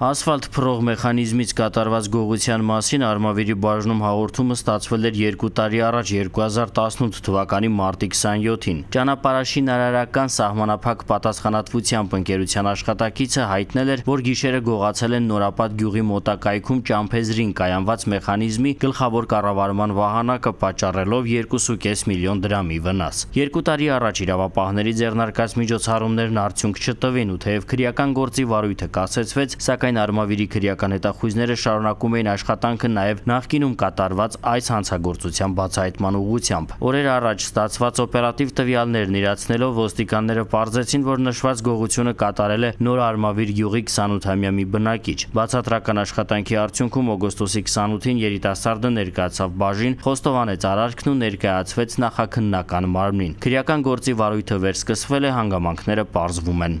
Ասֆալտ փռող մեխանիզմից կատարված գողության մասին Արմավիրի բաժնում հաղորդումը ստացվել էր 2 տարի առաջ 2018 թվականի մարտի 27-ին։ Ճանապարհաշին Արարական սահմանափակ պատասխանատվությամբ ընկերության աշխատակիցը հայտնել էր, որ գիշերը գողացել են Նորապատ գյուղի մոտակայքում ճամփեզրին կայանված մեխանիզմի գլխավոր կառավարման վահանակը պատճառելով 2.5 միլիոն դրամի վնաս։ 2 տարի առաջ իրավապահների ձեռնարկած միջոցառումներն արդյունք չտվին ու թեև քրեական գործի վարույթը կասեցվեց, սակայն սակայն Արմավիրի քրեական հետախույզները շարունակում էին աշխատանքը նաև նախկինում կատարված այս հանցագործության բացահայտման ուղությամբ։ Օրեր առաջ ստացված օպերատիվ տվյալներն իրացնելով ոստիկանները պարզեցին, որ նշված գողությունը կատարել է Նոր Արմավիր գյուղի 28-ամյա մի բնակիչ։ Բացատրական աշխատանքի արդյունքում օգոստոսի 28-ին երիտասարդը ներկայացավ բաժին, խոստովանեց արարքն ու ներկայացվեց նախաքննական մարմնին։ Քրեական գործի վարույթը վերսկսվել է, հանգամանքները պարզվում են։